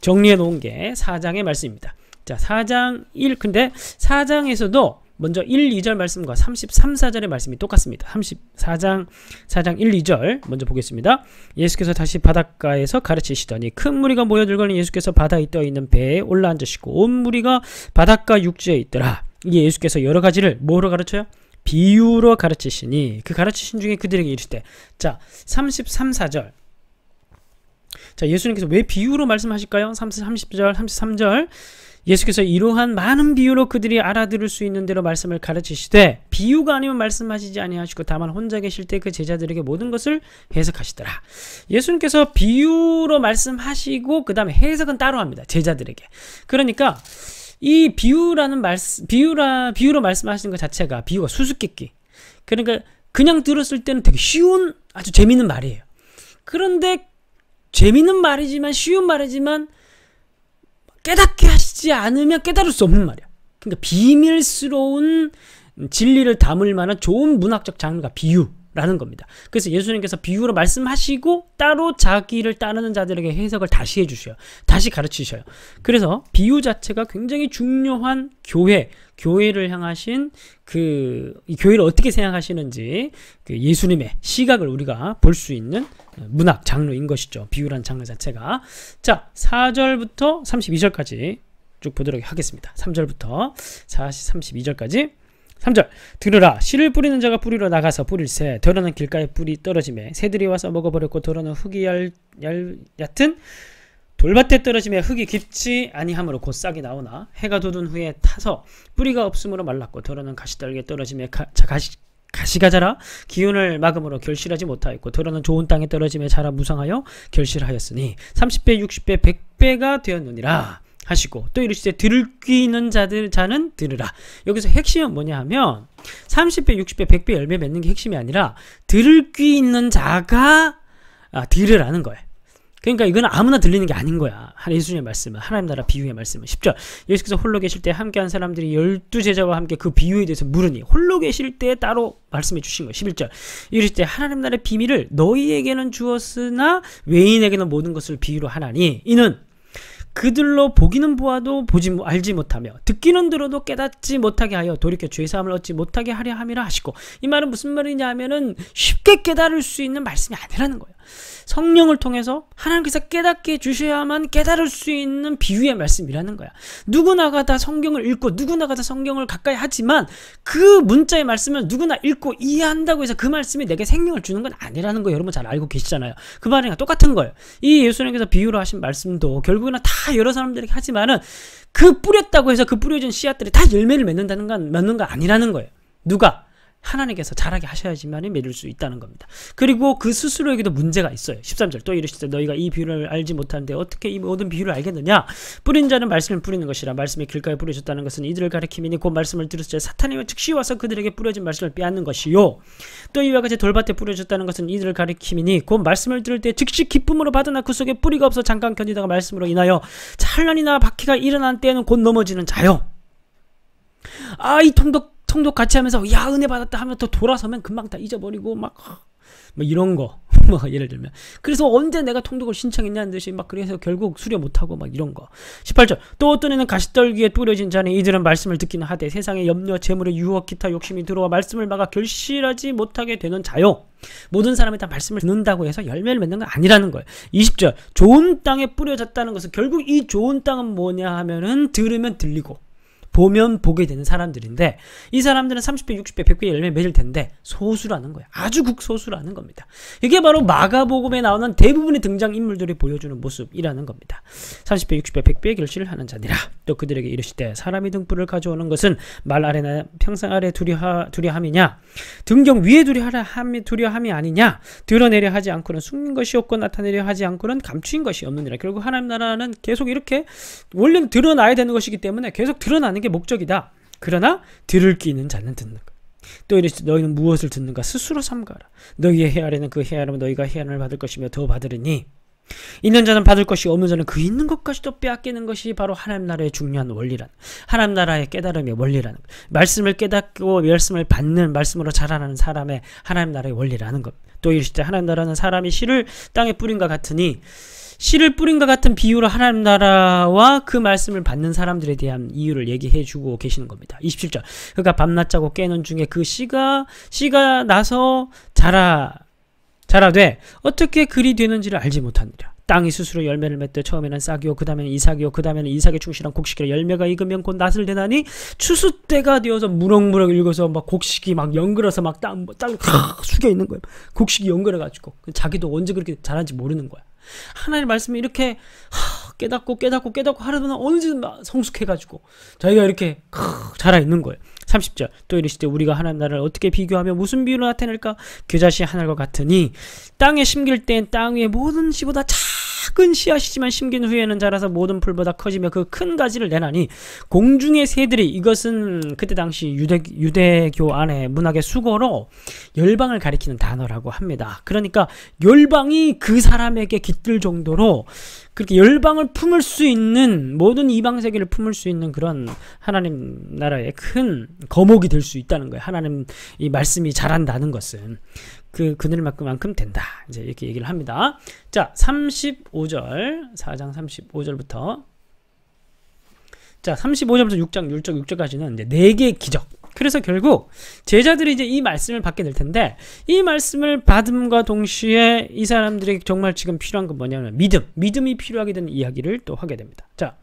정리해 놓은 게 4장의 말씀입니다. 자, 4장 1. 근데 4장에서도 먼저 1, 2절 말씀과 33, 4절의 말씀이 똑같습니다. 34장 4장 1, 2절 먼저 보겠습니다. 예수께서 다시 바닷가에서 가르치시더니 큰 무리가 모여들거니 예수께서 바다에 떠 있는 배에 올라앉으시고 온 무리가 바닷가 육지에 있더라. 이게 예수께서 여러 가지를 뭐로 가르쳐요? 비유로 가르치시니 그 가르치신 중에 그들에게 이르시되 자 33, 4절 자 예수님께서 왜 비유로 말씀하실까요? 30, 30절, 33절 예수께서 이러한 많은 비유로 그들이 알아들을 수 있는 대로 말씀을 가르치시되 비유가 아니면 말씀하시지 아니하시고 다만 혼자 계실 때 그 제자들에게 모든 것을 해석하시더라. 예수님께서 비유로 말씀하시고 그다음에 해석은 따로 합니다. 제자들에게. 그러니까 이 비유라는 말씀 비유라 비유로 말씀하시는 것 자체가 비유가 수수께끼. 그러니까 그냥 들었을 때는 되게 쉬운 아주 재밌는 말이에요. 그런데 재밌는 말이지만 쉬운 말이지만 깨닫게 하시지 않으면 깨달을 수 없는 말이야. 그러니까 비밀스러운 진리를 담을 만한 좋은 문학적 장르가 비유. 라는 겁니다. 그래서 예수님께서 비유로 말씀하시고 따로 자기를 따르는 자들에게 해석을 다시 해주셔요. 다시 가르치셔요. 그래서 비유 자체가 굉장히 중요한 교회, 교회를 향하신 그, 이 교회를 어떻게 생각하시는지 그 예수님의 시각을 우리가 볼 수 있는 문학, 장르인 것이죠. 비유란 장르 자체가. 자, 4절부터 32절까지 쭉 보도록 하겠습니다. 3절부터 4, 32절까지. 3절 들으라 씨를 뿌리는 자가 뿌리러 나가서 뿌릴새 더러는 길가에 뿌리 떨어지매 새들이 와서 먹어버렸고 더러는 흙이 얇, 얇, 얕은 돌밭에 떨어지에 흙이 깊지 아니하므로 곧 싹이 나오나 해가 돋은 후에 타서 뿌리가 없으므로 말랐고 더러는 가시떨기 떨어짐에 가, 자, 가시, 가시가 자라 기운을 막음으로 결실하지 못하였고 더러는 좋은 땅에 떨어지에 자라 무상하여 결실하였으니 30배 60배 100배가 되었느니라 하시고 또 이르시되 들귀는 을 자들 자는 들으라. 여기서 핵심은 뭐냐 하면 30배, 60배, 100배 열매 맺는 게 핵심이 아니라 들귀 을 있는 자가 아, 들으라는 거예요. 그러니까 이건 아무나 들리는 게 아닌 거야. 예수님의 말씀은 하나님 나라 비유의 말씀은 10절. 예수께서 홀로 계실 때 함께한 사람들이 열두 제자와 함께 그 비유에 대해서 물으니 홀로 계실 때 따로 말씀해 주신 거예요. 11절. 이르실 때 하나님 나라의 비밀을 너희에게는 주었으나 외인에게는 모든 것을 비유로 하나니 이는 그들로 보기는 보아도 보지 뭐, 알지 못하며 듣기는 들어도 깨닫지 못하게 하여 돌이켜 죄 사함을 얻지 못하게 하려 함이라 하시고 이 말은 무슨 말이냐 하면은 쉽게 깨달을 수 있는 말씀이 아니라는 거예요. 성령을 통해서 하나님께서 깨닫게 해주셔야만 깨달을 수 있는 비유의 말씀이라는 거야. 누구나가 다 성경을 읽고 누구나가 다 성경을 가까이 하지만 그 문자의 말씀을 누구나 읽고 이해한다고 해서 그 말씀이 내게 생명을 주는 건 아니라는 거 여러분 잘 알고 계시잖아요. 그 말이랑 똑같은 거예요. 이 예수님께서 비유로 하신 말씀도 결국에는 다 여러 사람들에게 하지만은 그 뿌렸다고 해서 그 뿌려진 씨앗들이 다 열매를 맺는다는 건 맺는 거 아니라는 거예요. 누가 하나님께서 잘하게 하셔야지만 믿을수 있다는 겁니다. 그리고 그 스스로에게도 문제가 있어요. 13절 또 이르시되 너희가 이 비유를 알지 못하는데 어떻게 이 모든 비유를 알겠느냐? 뿌린 자는 말씀을 뿌리는 것이라 말씀이 길가에 뿌려졌다는 것은 이들을 가리키미니 곧 말씀을 들었을 때 사탄이 즉시 와서 그들에게 뿌려진 말씀을 빼앗는 것이요. 또 이와 같이 돌밭에 뿌려졌다는 것은 이들을 가리키미니 곧 말씀을 들을 때 즉시 기쁨으로 받으나 그 속에 뿌리가 없어 잠깐 견디다가 말씀으로 인하여 찬란이나 바퀴가 일어난 때에는 곧 넘어지는 자요. 아 이 통독 통독 같이 하면서 야 은혜 받았다 하면 또 돌아서면 금방 다 잊어버리고 막 뭐 이런 거뭐 예를 들면 그래서 언제 내가 통독을 신청했냐는 듯이 막 그래서 결국 수료 못하고 막 이런 거 18절 또 어떤 애는 가시떨기에 뿌려진 자는 이들은 말씀을 듣기는 하되 세상에 염려 재물의 유혹 기타 욕심이 들어와 말씀을 막아 결실하지 못하게 되는 자요 모든 사람이 다 말씀을 듣는다고 해서 열매를 맺는 건 아니라는 거예요 20절 좋은 땅에 뿌려졌다는 것은 결국 이 좋은 땅은 뭐냐 하면은 들으면 들리고 보면 보게 되는 사람들인데 이 사람들은 30배, 60배, 100배 열매 맺을 텐데 소수라는 거예요. 아주 극소수라는 겁니다. 이게 바로 마가복음에 나오는 대부분의 등장인물들이 보여주는 모습이라는 겁니다. 30배, 60배, 100배의 결실을 하는 자니라 또 그들에게 이르시되 사람이 등불을 가져오는 것은 말 아래나 평상 아래 두려하, 두려함이냐 등경 위에 두려함이, 두려함이 아니냐 드러내려 하지 않고는 숨긴 것이 없고 나타내려 하지 않고는 감추인 것이 없느니라 결국 하나님 나라는 계속 이렇게 원래는 드러나야 되는 것이기 때문에 계속 드러나는 게 목적이다. 그러나 들을 귀는 자는 듣는 것. 또 이르시되 너희는 무엇을 듣는가 스스로 삼가라. 너희의 헤아리는 그 헤아리면 너희가 헤아림을 받을 것이며 더 받으리니 있는 자는 받을 것이 없는 자는 그 있는 것까지도 빼앗기는 것이 바로 하나님 나라의 중요한 원리란 하나님 나라의 깨달음의 원리라는 말씀을 깨닫고 말씀을 받는 말씀으로 자라나는 사람의 하나님 나라의 원리라는 것또 이르시되 하나님 나라는 사람이 씨를 땅에 뿌린것 같으니 씨를 뿌린과 같은 비유로 하나님 나라와 그 말씀을 받는 사람들에 대한 이유를 얘기해 주고 계시는 겁니다. 27절. 그가 밤낮 자고 깨는 중에 그 씨가 씨가 나서 자라 자라되 어떻게 그리 되는지를 알지 못하니라. 땅이 스스로 열매를 맺되 처음에는 싹이요 그 다음에는 이삭이요 그 다음에는 이삭의 충실한 곡식이라 열매가 익으면 곧 낫을 되나니 추수 때가 되어서 무럭무럭 읽어서막 곡식이 막 연그러서 막 땅땅 숙여 있는 거예요. 곡식이 연그러 가지고 자기도 언제 그렇게 자란지 모르는 거야. 하나님 말씀을 이렇게 깨닫고 깨닫고 깨닫고 하려면 어느 정도 성숙해가지고 자기가 이렇게 자라 있는 거예요. 30절 또 이르시되 우리가 하나님 나라를 어떻게 비교하며 무슨 비유로 나타낼까 겨자씨 그 하나과 님 같으니 땅에 심길 땐땅 위의 모든 씨보다 작은 씨앗이지만 심긴 후에는 자라서 모든 풀보다 커지며 그 큰 가지를 내나니 공중의 새들이 이것은 그때 당시 유대, 유대교 안에 문학의 수거로 열방을 가리키는 단어라고 합니다. 그러니까 열방이 그 사람에게 깃들 정도로 그렇게 열방을 품을 수 있는 모든 이방 세계를 품을 수 있는 그런 하나님 나라의 큰 거목이 될 수 있다는 거예요. 하나님 이 말씀이 잘한다는 것은 그 그늘만큼만큼 된다. 이제 이렇게 얘기를 합니다. 자, 35절 4장 35절부터 자, 35절부터 6장 6절 6절까지는 이제 네 개의 기적. 그래서 결국 제자들이 이제 이 말씀을 받게 될 텐데 이 말씀을 받음과 동시에 이 사람들이 정말 지금 필요한 건 뭐냐면 믿음, 믿음이 필요하게 되는 이야기를 또 하게 됩니다. 자,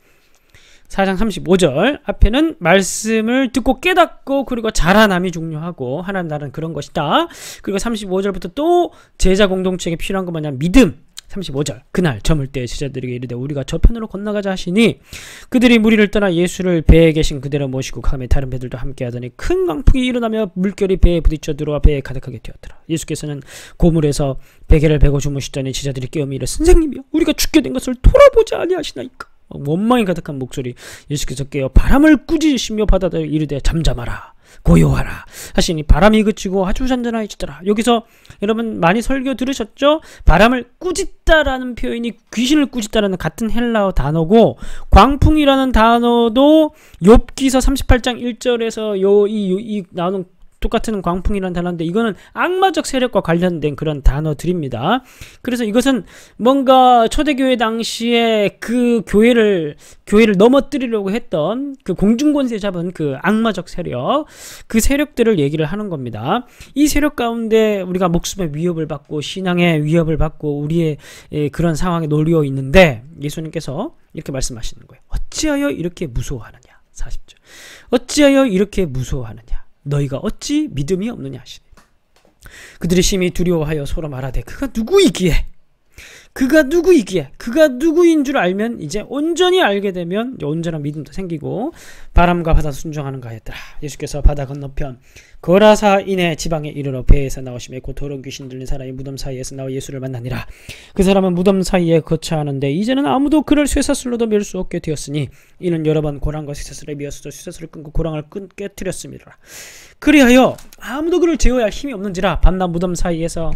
4장 35절 앞에는 말씀을 듣고 깨닫고 그리고 자라남이 중요하고 하나님 나라는 그런 것이다. 그리고 35절부터 또 제자 공동체에게 필요한 것뭐냐 믿음 35절 그날 저물 때 제자들에게 이르되 우리가 저편으로 건너가자 하시니 그들이 무리를 떠나 예수를 배에 계신 그대로 모시고 감에 다른 배들도 함께 하더니 큰 강풍이 일어나며 물결이 배에 부딪혀 들어와 배에 가득하게 되었더라 예수께서는 고물에서 베개를 베고 주무시더니 제자들이 깨우며 이르 선생님이여 우리가 죽게 된 것을 돌아보지 아니하시나이까 원망이 가득한 목소리 예수께서 깨어 바람을 꾸짖으시며 바다들 이르되 잠잠하라 고요하라 하시니 바람이 그치고 아주 잔잔하여더라 여기서 여러분 많이 설교 들으셨죠? 바람을 꾸짖다라는 표현이 귀신을 꾸짖다라는 같은 헬라어 단어고 광풍이라는 단어도 욥기서 38장 1절에서 요이이 나오는 똑같은 광풍이라는 단어인데 이거는 악마적 세력과 관련된 그런 단어들입니다. 그래서 이것은 뭔가 초대교회 당시에 그 교회를 교회를 넘어뜨리려고 했던 그 공중권세 잡은 그 악마적 세력 그 세력들을 얘기를 하는 겁니다. 이 세력 가운데 우리가 목숨의 위협을 받고 신앙의 위협을 받고 우리의 예, 그런 상황에 놀려 있는데 예수님께서 이렇게 말씀하시는 거예요. 어찌하여 이렇게 무서워하느냐? 40절. 어찌하여 이렇게 무서워하느냐? 너희가 어찌 믿음이 없느냐 하시니 그들의 심히 두려워하여 서로 말하되 그가 누구이기에 그가 누구이기에 그가 누구인 줄 알면 이제 온전히 알게 되면 온전한 믿음도 생기고 바람과 바다 순종하는가 했더라 예수께서 바다 건너편 거라사인의 지방에 이르러 배에서 나오심에 곧 더러운 귀신 들린 사람이 무덤 사이에서 나와 예수를 만나니라. 그 사람은 무덤 사이에 거처하는데 이제는 아무도 그를 쇠사슬로도 멸 수 없게 되었으니 이는 여러 번 고랑과 쇠사슬에 미어도 쇠사슬을 끊고 고랑을 끊게뜨렸습니다 그리하여 아무도 그를 제어할 힘이 없는지라 밤낮 무덤 사이에서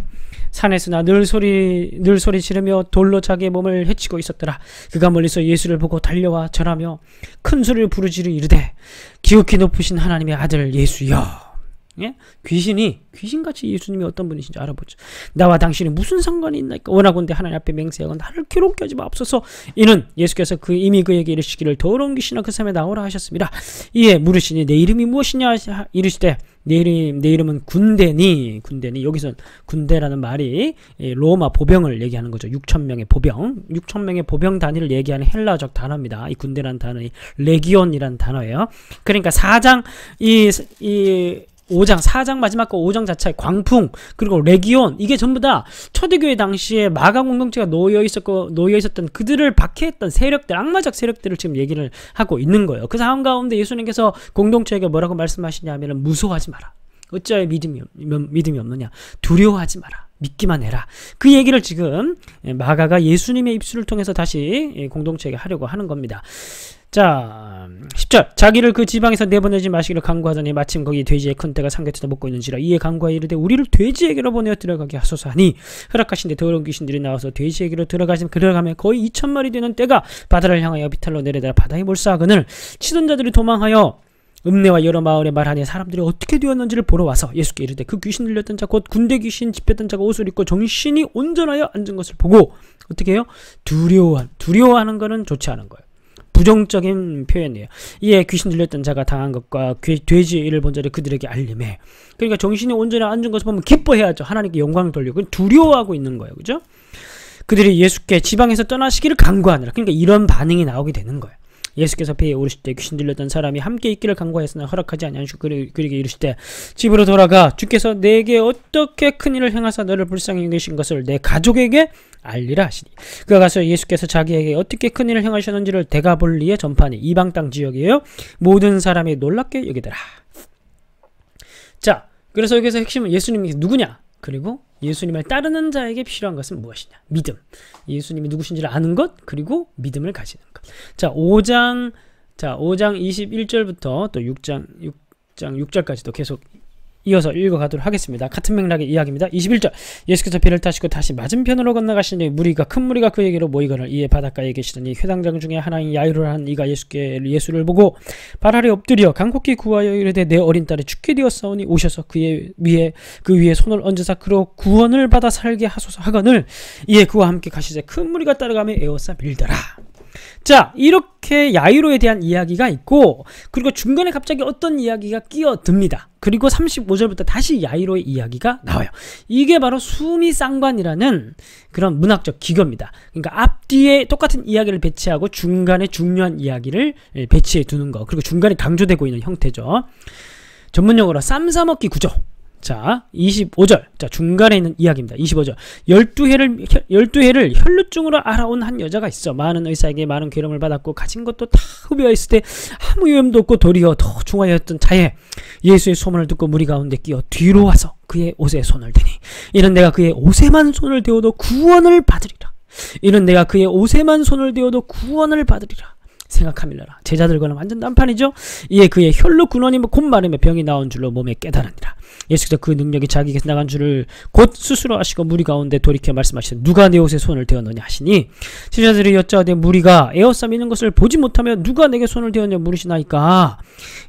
산에서나 늘 소리 늘 소리 지르며 돌로 자기의 몸을 해치고 있었더라. 그가 멀리서 예수를 보고 달려와 절하며 큰 소리를 부르지으 이르되 기억히 높으신 하나님의 아들 예수여. 예? 귀신이 귀신같이 예수님이 어떤 분이신지 알아보죠. 나와 당신이 무슨 상관이 있나이까 원하건대 하나님 앞에 맹세하건 나를 괴롭게 하지 마옵소서. 이는 예수께서 그 이미 그에게 이르시기를 더러운 귀신아 그사에 나오라 하셨습니다. 이에 물으시니 내 이름이 무엇이냐 이르시되 내 이름 내 이름은 군대니 군대니 여기선 군대라는 말이 로마 보병을 얘기하는 거죠. 6천 명의 보병 6천 명의 보병 단위를 얘기하는 헬라적 단어입니다. 이 군대라는 단어 레기온이라는 단어예요. 그러니까 4장 이이 5장, 4장 마지막 거 5장 자체 광풍, 그리고 레기온, 이게 전부 다 초대교회 당시에 마가 공동체가 놓여 있었고, 놓여 있었던 그들을 박해했던 세력들, 악마적 세력들을 지금 얘기를 하고 있는 거예요. 그 상황 가운데 예수님께서 공동체에게 뭐라고 말씀하시냐면, 은무서워하지 마라. 어찌하여 믿음이, 믿음이 없느냐. 두려워하지 마라. 믿기만 해라. 그 얘기를 지금 예, 마가가 예수님의 입술을 통해서 다시 예, 공동체에게 하려고 하는 겁니다. 자 10절 자기를 그 지방에서 내보내지 마시기를 강구하더니 마침 거기 돼지의 큰 떼가 삼겹치다 먹고 있는지라 이에 강구하 이르되 우리를 돼지에게로 보내어 들어가게 하소서 하니 허락하신데 더러운 귀신들이 나와서 돼지에게로 들어가시면그어가면 거의 2천 마리 되는 떼가 바다를 향하여 비탈로 내려다 바다에 몰사하거늘 치던 자들이 도망하여 읍내와 여러 마을에 말하니 사람들이 어떻게 되었는지를 보러 와서 예수께 이르되 그 귀신 들렸던 자 곧 군대 귀신 집혔던 자가 옷을 입고 정신이 온전하여 앉은 것을 보고 어떻게 해요? 두려워 두려워하는 거는 좋지 않은 거예요. 부정적인 표현이에요. 이에 귀신 들렸던 자가 당한 것과 괴, 돼지의 일을 본 자를 그들에게 알림해. 그러니까 정신이 온전히 안은 것을 보면 기뻐해야죠. 하나님께 영광을 돌리고 두려워하고 있는 거예요. 그죠? 그들이 예수께 지방에서 떠나시기를 간구하느라. 그러니까 이런 반응이 나오게 되는 거예요. 예수께서 배에 오르실 때 귀신 들렸던 사람이 함께 있기를 간구하였으나 허락하지 아니시고 그리게 이르시되 집으로 돌아가 주께서 내게 어떻게 큰 일을 행하사 너를 불쌍히 여기신 것을 내 가족에게 알리라 하시니 그가 가서 예수께서 자기에게 어떻게 큰 일을 행하셨는지를 대가볼리에 전파하니 이방 땅 지역이에요. 모든 사람이 놀랍게 여기더라. 자, 그래서 여기서 핵심은 예수님이 누구냐? 그리고 예수님을 따르는 자에게 필요한 것은 무엇이냐? 믿음. 예수님이 누구신지를 아는 것, 그리고 믿음을 가지는 것. 자, 5장 자, 5장 21절부터 또 6장 6장 6절까지도 계속 이어서 읽어가도록 하겠습니다. 같은 맥락의 이야기입니다. 21절 예수께서 배를 타시고 다시 맞은편으로 건너가시니 무리가 큰 무리가 그에게로 모이거늘 이에 바닷가에 계시더니 회당장 중에 하나인 야이로라는 이가 예수께 예수를 보고 발 아래 엎드려 간곡히 구하여 이르되 내 어린 딸이 죽게 되었사오니 오셔서 그의 위에 그 위에 손을 얹으사 그로 구원을 받아 살게 하소서 하거늘 이에 그와 함께 가시되 큰 무리가 따라가며 에워싸 밀더라. 자 이렇게 야이로에 대한 이야기가 있고 그리고 중간에 갑자기 어떤 이야기가 끼어듭니다. 그리고 35절부터 다시 야이로의 이야기가 나와요. 이게 바로 수미 쌍관이라는 그런 문학적 기교입니다. 그러니까 앞뒤에 똑같은 이야기를 배치하고 중간에 중요한 이야기를 예, 배치해 두는 거. 그리고 중간에 강조되고 있는 형태죠. 전문 용어로 쌈싸먹기 구조. 자, 25절. 자, 중간에 있는 이야기입니다. 25절. 12회를, 12회를 혈루증으로 알아온 한 여자가 있어. 많은 의사에게 많은 괴로움을 받았고, 가진 것도 다 흡입했을 때 아무 위험도 없고, 도리어 더좋아였던 자에 예수의 소문을 듣고 무리 가운데 끼어 뒤로 와서 그의 옷에 손을 대니 이는 내가 그의 옷에만 손을 대어도 구원을 받으리라 이는 내가 그의 옷에만 손을 대어도 구원을 받으리라 생각함일러라 제자들과는 완전 단판이죠 이에 그의 혈로 군원이 곧마름에 병이 나온 줄로 몸에 깨달으니라 예수께서 그 능력이 자기에게서 나간 줄을 곧 스스로 아시고 무리 가운데 돌이켜 말씀하시되 누가 내 옷에 손을 대었느냐 하시니 제자들이 여자오되 무리가 에어싸있는 것을 보지 못하며 누가 내게 손을 대었냐 물으시나이까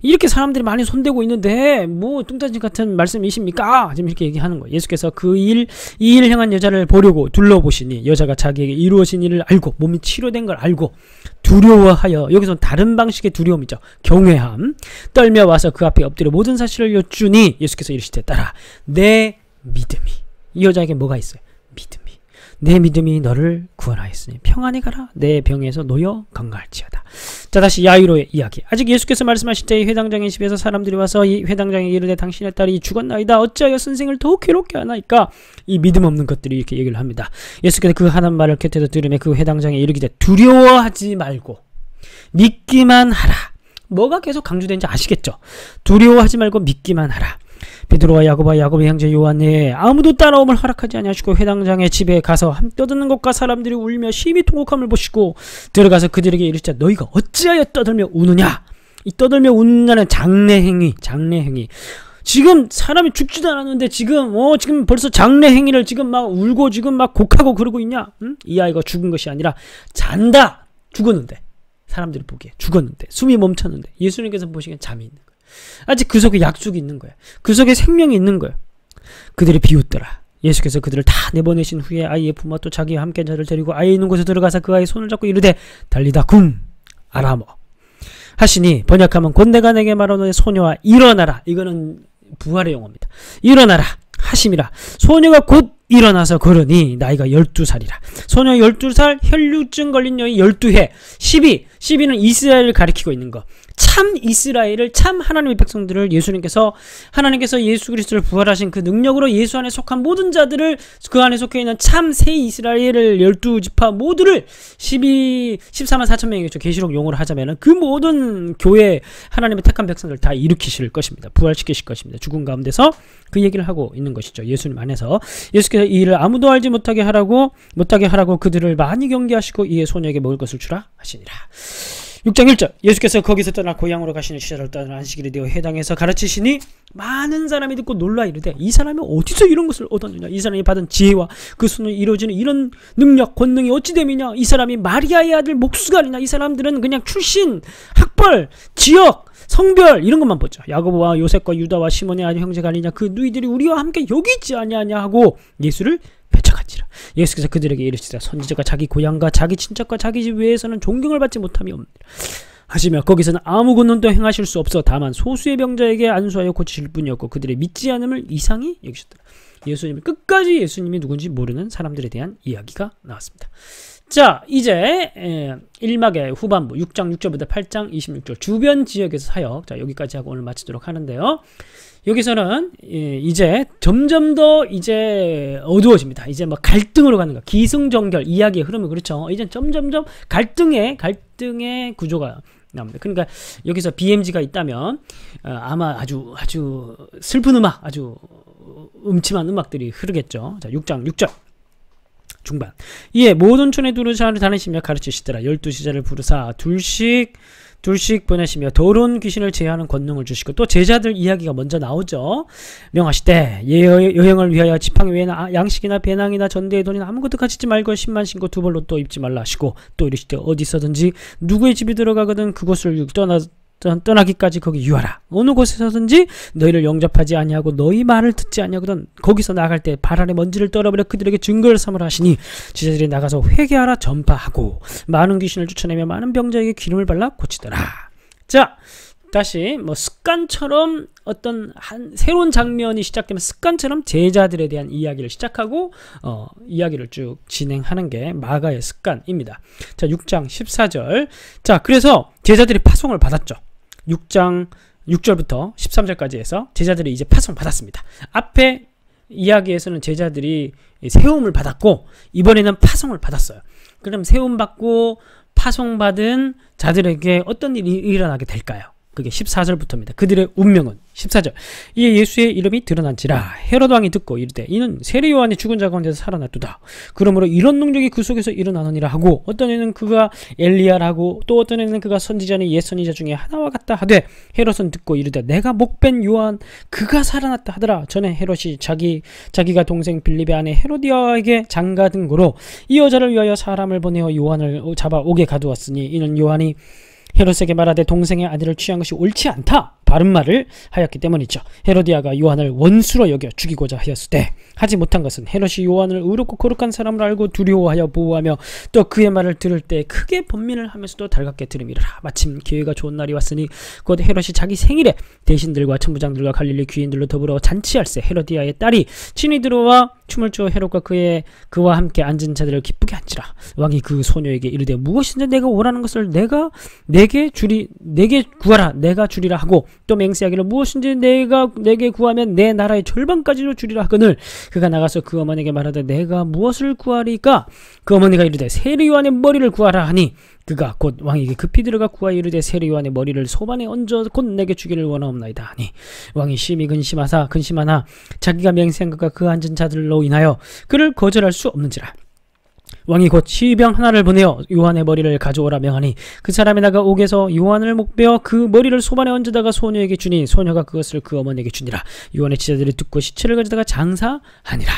이렇게 사람들이 많이 손대고 있는데 뭐 뚱딴지 같은 말씀이십니까 지금 이렇게 얘기하는 거예요 예수께서 그 일 이 일향한 여자를 보려고 둘러보시니 여자가 자기에게 이루어진 일을 알고 몸이 치료된 걸 알고 두려워하여 여기서 다른 방식의 두려움이죠 경외함 떨며 와서 그 앞에 엎드려 모든 사실을 여쭈니 예수께서 이르시되 따라 내 믿음이 이 여자에게 뭐가 있어요? 믿음이 내 믿음이 너를 구원하였으니 평안히 가라 내 병에서 놓여 건강할지어다 자 다시 야이로의 이야기 아직 예수께서 말씀하실 때에 회당장의 집에서 사람들이 와서 이 회당장에 이르되 당신의 딸이 죽었나이다 어찌하여 선생을 더욱 괴롭게 하나이까 이 믿음 없는 것들이 이렇게 얘기를 합니다 예수께서 그 하는 말을 곁에서 들으며 그 회당장에 이르기를 두려워하지 말고 믿기만 하라 뭐가 계속 강조된지 아시겠죠 두려워하지 말고 믿기만 하라 베드로와 야곱아 야곱의 형제 요한에 아무도 따라옴을 허락하지 아니하시고 회당장의 집에 가서 함떠드는 것과 사람들이 울며 심히 통곡함을 보시고 들어가서 그들에게 이르자 너희가 어찌하여 떠들며 우느냐 이 떠들며 웃는다는 장례 행위 장례 행위 지금 사람이 죽지도 않았는데 지금 어 지금 벌써 장례 행위를 지금 막 울고 지금 막 곡하고 그러고 있냐? 응? 이 아이가 죽은 것이 아니라 잔다 죽었는데 사람들이 보기에 죽었는데 숨이 멈췄는데 예수님께서 보시기엔 잠이 있는. 아직 그 속에 약속이 있는 거야. 그 속에 생명이 있는 거야. 그들이 비웃더라. 예수께서 그들을 다 내보내신 후에 아이의 부모와또 자기와 함께 자를 데리고 아이 있는 곳에 들어가서 그 아이 손을 잡고 이르되 달리다 굼 아라모 하시니 번역하면 곧대가 내게 말하노니 소녀와 일어나라 이거는 부활의 용어입니다. 일어나라 하심이라 소녀가 곧 일어나서 그러니 나이가 12살이라 소녀 12살 혈류증 걸린 여인 12회 12 12는 이스라엘을 가리키고 있는 거참 이스라엘을 참 하나님의 백성들을 예수님께서 하나님께서 예수 그리스도를 부활하신 그 능력으로 예수 안에 속한 모든 자들을 그 안에 속해 있는 참 새 이스라엘을 열두 지파 모두를 12 14만 4천 명이겠죠. 계시록 용어를 하자면은 그 모든 교회 하나님의 택한 백성들 다 일으키실 것입니다. 부활시키실 것입니다. 죽은 가운데서 그 얘기를 하고 있는 것이죠. 예수님 안에서 예수께서 이 일을 아무도 알지 못하게 하라고 못하게 하라고 그들을 많이 경계하시고 이에 소녀에게 먹을 것을 주라 하시니라. 6장 1절 예수께서 거기서 떠나 고향으로 가시는 시절을 떠나 안식일이 되어 해당해서 가르치시니 많은 사람이 듣고 놀라 이르되 이 사람이 어디서 이런 것을 얻었느냐 이 사람이 받은 지혜와 그손으 이루어지는 이런 능력 권능이 어찌 됨이냐 이 사람이 마리아의 아들 목수가 아니냐 이 사람들은 그냥 출신 학벌 지역 성별 이런 것만 보죠 야고보와 요셉과 유다와 시몬의 아들 형제가 아니냐 그 누이들이 우리와 함께 여기 있지 아니하냐 하고 예수를 배척하지라 예수께서 그들에게 이르시되 선지자가 자기 고향과 자기 친척과 자기 집 외에서는 존경을 받지 못함이 없느라 하시며 거기서는 아무 군능도 행하실 수 없어 다만 소수의 병자에게 안수하여 고치실 뿐이었고 그들의 믿지 않음을 이상히 여기셨더라 예수님이 끝까지 예수님이 누군지 모르는 사람들에 대한 이야기가 나왔습니다 자 이제 1막의 예, 후반부 6장 6절부터 8장 26절 주변 지역에서 사역 자 여기까지 하고 오늘 마치도록 하는데요 여기서는 예, 이제 점점 더 이제 어두워집니다. 이제 막 뭐 갈등으로 가는 거. 기승전결 이야기의 흐름은 그렇죠. 어, 이제 점점점 갈등의 갈등의 구조가 나옵니다. 그러니까 여기서 BMG가 있다면 어, 아마 아주 아주 슬픈 음악, 아주 음침한 음악들이 흐르겠죠. 자, 6장 6절. 중반. 이에 모든 촌에 두루사를 다니시며 가르치시더라. 열두 시자를 부르사 둘씩 둘씩 보내시며 더론 귀신을 제어하는 권능을 주시고 또 제자들 이야기가 먼저 나오죠. 명하시되 예, 여행을 위하여 지팡이 외에 아, 양식이나 배낭이나 전대의 돈이나 아무것도 가지지 말고 신만 신고 두 벌로 또 입지 말라 하시고 또 이르시되 어디서든지 누구의 집이 들어가거든 그곳을 떠나 떠나기까지 거기 유하라. 어느 곳에서든지 너희를 영접하지 아니하고 너희 말을 듣지 아니하거든 거기서 나갈 때 발 안에 먼지를 떨어버려 그들에게 증거를 삼으라 하시니 지자들이 나가서 회개하라 전파하고 많은 귀신을 쫓아내며 많은 병자에게 기름을 발라 고치더라. 자 다시 뭐 습관처럼 어떤 한 새로운 장면이 시작되면 습관처럼 제자들에 대한 이야기를 시작하고 어, 이야기를 쭉 진행하는 게 마가의 습관입니다. 자, 6장 14절. 자, 그래서 제자들이 파송을 받았죠. 6장 6절부터 13절까지 해서 제자들이 이제 파송받았습니다. 앞에 이야기에서는 제자들이 세움을 받았고 이번에는 파송을 받았어요. 그럼 세움 받고 파송받은 자들에게 어떤 일이 일어나게 될까요? 그게 14절부터입니다. 그들의 운명은 14절. 이에 예수의 이름이 드러난지라 헤롯 왕이 듣고 이르되 이는 세례 요한이 죽은 자 가운데서 살아났도다. 그러므로 이런 능력이 그 속에서 일어나느니라 하고 어떤 애는 그가 엘리야라고 또 어떤 애는 그가 선지자니 예선이자 중에 하나와 같다 하되 헤롯은 듣고 이르되 내가 목뺀 요한 그가 살아났다 하더라. 전에 헤롯이 자기 자기가 동생 빌립의 아내 헤로디아에게 장가든 거로 이 여자를 위하여 사람을 보내어 요한을 잡아 옥에 가두었으니 이는 요한이 헤롯에게 말하되 동생의 아내를 취한 것이 옳지 않다. 바른말을 하였기 때문이죠. 헤로디아가 요한을 원수로 여겨 죽이고자 하였을 때 하지 못한 것은 헤롯이 요한을 의롭고 거룩한 사람으로 알고 두려워하여 보호하며 또 그의 말을 들을 때 크게 번민을 하면서도 달갑게 들음이라 마침 기회가 좋은 날이 왔으니 곧 헤롯이 자기 생일에 대신들과 천부장들과 갈릴리 귀인들로 더불어 잔치할세 헤로디아의 딸이 친히 들어와 춤을 추어 헤롯과 그의 그와 함께 앉은 자들을 기쁘게 앉히라 왕이 그 소녀에게 이르되 무엇인지 내가 원하는 것을 내가 내게 주리 내게 구하라 내가 주리라 하고 또 맹세하기를 무엇인지 내가 내게 구하면 내 나라의 절반까지도 주리라 하거늘 그가 나가서 그 어머니에게 말하되 내가 무엇을 구하리까 그 어머니가 이르되 세례 요한의 머리를 구하라 하니 그가 곧 왕에게 급히 들어가 구하 이르되 세례 요한의 머리를 소반에 얹어 곧 내게 주기를 원하옵나이다 하니 왕이 심히 근심하사 근심하나 자기가 맹세한 것과 그 앉은 자들로 인하여 그를 거절할 수 없는지라 왕이 곧 시위병 하나를 보내어 요한의 머리를 가져오라 명하니 그 사람이 나가 옥에서 요한을 목베어 그 머리를 소반에 얹으다가 소녀에게 주니 소녀가 그것을 그 어머니에게 주니라 요한의 지자들이 듣고 시체를 가져다가 장사하니라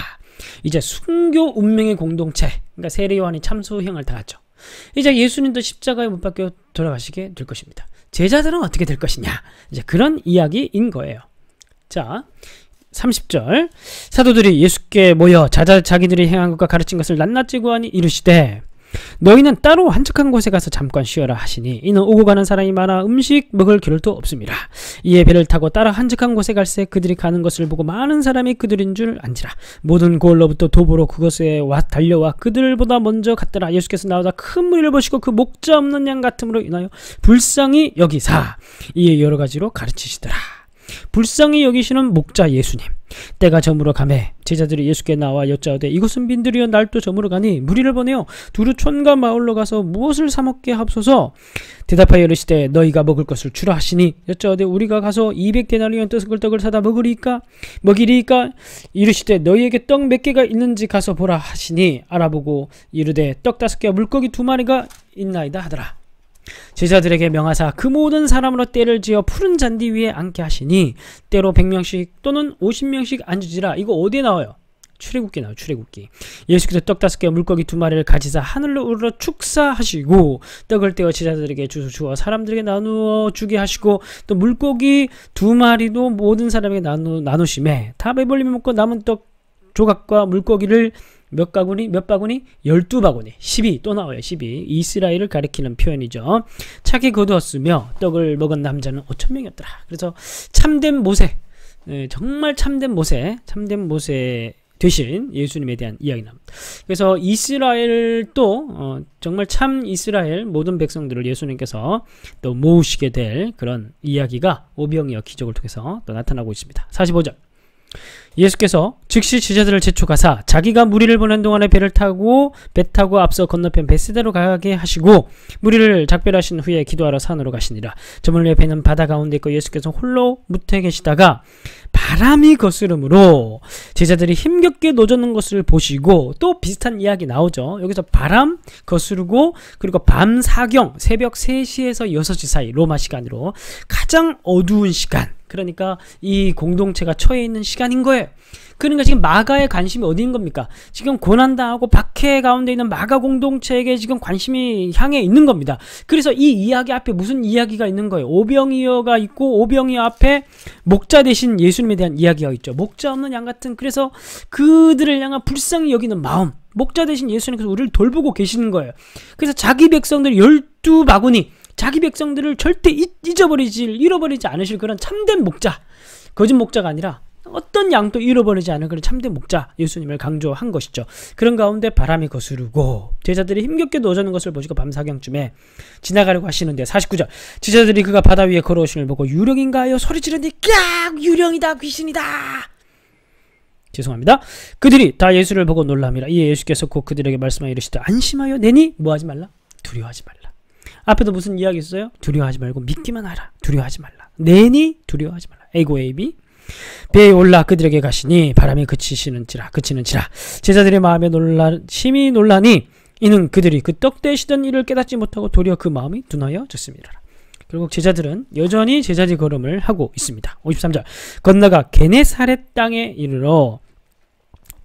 이제 순교 운명의 공동체 그러니까 세례 요한이 참수형을 당하죠 이제 예수님도 십자가에 못 박혀 돌아가시게 될 것입니다 제자들은 어떻게 될 것이냐 이제 그런 이야기인 거예요 자 30절 사도들이 예수께 모여 자자 자기들이 행한 것과 가르친 것을 낱낱이 구하니 이르시되 너희는 따로 한적한 곳에 가서 잠깐 쉬어라 하시니 이는 오고 가는 사람이 많아 음식 먹을 겨를도 없습니다. 이에 배를 타고 따라 한적한 곳에 갈 새 그들이 가는 것을 보고 많은 사람이 그들인 줄 안지라 모든 고을로부터 도보로 그것에 와 달려와 그들보다 먼저 갔더라 예수께서 나오자 큰 무리를 보시고 그 목자 없는 양 같음으로 인하여 불쌍히 여기사 이에 여러 가지로 가르치시더라. 불쌍히 여기시는 목자 예수님 때가 저물어 가매 제자들이 예수께 나와 여짜오되 이것은 빈들이여 날도 저물어 가니 무리를 보내어 두루 촌과 마을로 가서 무엇을 사 먹게 하소서 대답하여 이르시되 너희가 먹을 것을 주라 하시니 여짜오되 우리가 가서 이백 데나리온 뜻을 떡을 사다 먹으리까 먹이리까 이르시되 너희에게 떡 몇 개가 있는지 가서 보라 하시니 알아보고 이르되 떡 다섯 개와 물고기 두 마리가 있나이다 하더라 제자들에게 명하사 그 모든 사람으로 때를 지어 푸른 잔디 위에 앉게 하시니 때로 100명씩 또는 50명씩 앉으지라 이거 어디에 나와요? 출애굽기 나와요 출애굽기 예수께서 떡 다섯 개와 물고기 두 마리를 가지사 하늘로 우르러 축사하시고 떡을 떼어 제자들에게 주어 사람들에게 나누어 주게 하시고 또 물고기 두 마리도 모든 사람에게 나누, 나누심에 다 배불리 먹고 남은 떡 조각과 물고기를 몇바구니몇 바구니? 12바구니. 12 또 나와요. 12. 이스라엘을 가리키는 표현이죠. 차게 거두었으며 떡을 먹은 남자는 5천명이었더라. 그래서 참된 모세, 네, 정말 참된 모세, 참된 모세 되신 예수님에 대한 이야기 나옵니다. 그래서 이스라엘도 어, 정말 참 이스라엘 모든 백성들을 예수님께서 또 모으시게 될 그런 이야기가 오병이어 기적을 통해서 또 나타나고 있습니다. 45절 예수께서 즉시 제자들을 제촉하사 자기가 무리를 보낸 동안에 배를 타고 배 타고 앞서 건너편 베스다로 가게 하시고 무리를 작별하신 후에 기도하러 산으로 가시니라. 저물려 배는 바다 가운데 있고 예수께서 홀로 무태 계시다가 바람이 거스름으로 제자들이 힘겹게 노젓는 것을 보시고 또 비슷한 이야기 나오죠. 여기서 바람 거스르고 그리고 밤 사경 새벽 3시에서 6시 사이 로마 시간으로 가장 어두운 시간 그러니까 이 공동체가 처해 있는 시간인 거예요. 그러니까 지금 마가의 관심이 어디인 겁니까? 지금 고난당하고 박해 가운데 있는 마가 공동체에게 지금 관심이 향해 있는 겁니다. 그래서 이 이야기 앞에 무슨 이야기가 있는 거예요? 오병이어가 있고 오병이어 앞에 목자 대신 예수님에 대한 이야기가 있죠. 목자 없는 양 같은 그래서 그들을 향한 불쌍히 여기는 마음 목자 대신 예수님께서 우리를 돌보고 계시는 거예요. 그래서 자기 백성들 12 바구니 자기 백성들을 절대 잊어버리지 잃어버리지 않으실 그런 참된 목자 거짓 목자가 아니라 어떤 양도 잃어버리지 않은 그런 참된 목자 예수님을 강조한 것이죠. 그런 가운데 바람이 거스르고 제자들이 힘겹게 노저는 것을 보시고 밤사경쯤에 지나가려고 하시는데 49절 제자들이 그가 바다 위에 걸어오신을 보고 유령인가 요 소리 지르니 꺄악 유령이다 귀신이다 죄송합니다. 그들이 다 예수를 보고 놀랍니다. 이에 예수께서 곧 그들에게 말씀하여 이르시되 안심하여 내니 뭐하지 말라 두려워하지 말라 앞에도 무슨 이야기 있어요? 두려워하지 말고 믿기만 하라. 두려워하지 말라. 내니 두려워하지 말라. 에고 에이비. 배에 올라 그들에게 가시니 바람이 그치시는지라 그치는지라 제자들의 마음에 놀라 심히 놀라니 이는 그들이 그떡 대시던 일을 깨닫지 못하고 도리어 그 마음이 둔하여 졌습니다. 결국 제자들은 여전히 제자리 걸음을 하고 있습니다. 53절 건너가 게네사렛 땅에 이르러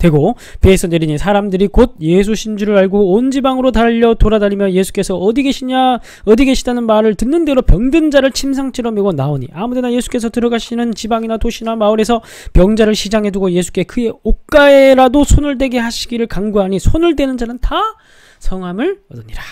되고 배에서 내리니 사람들이 곧 예수신 줄을 알고 온 지방으로 달려 돌아다니며 예수께서 어디 계시냐 어디 계시다는 말을 듣는 대로 병든 자를 침상치로 메고 나오니 아무데나 예수께서 들어가시는 지방이나 도시나 마을에서 병자를 시장에 두고 예수께 그의 옷가에라도 손을 대게 하시기를 강구하니 손을 대는 자는 다 성함을 얻으니라.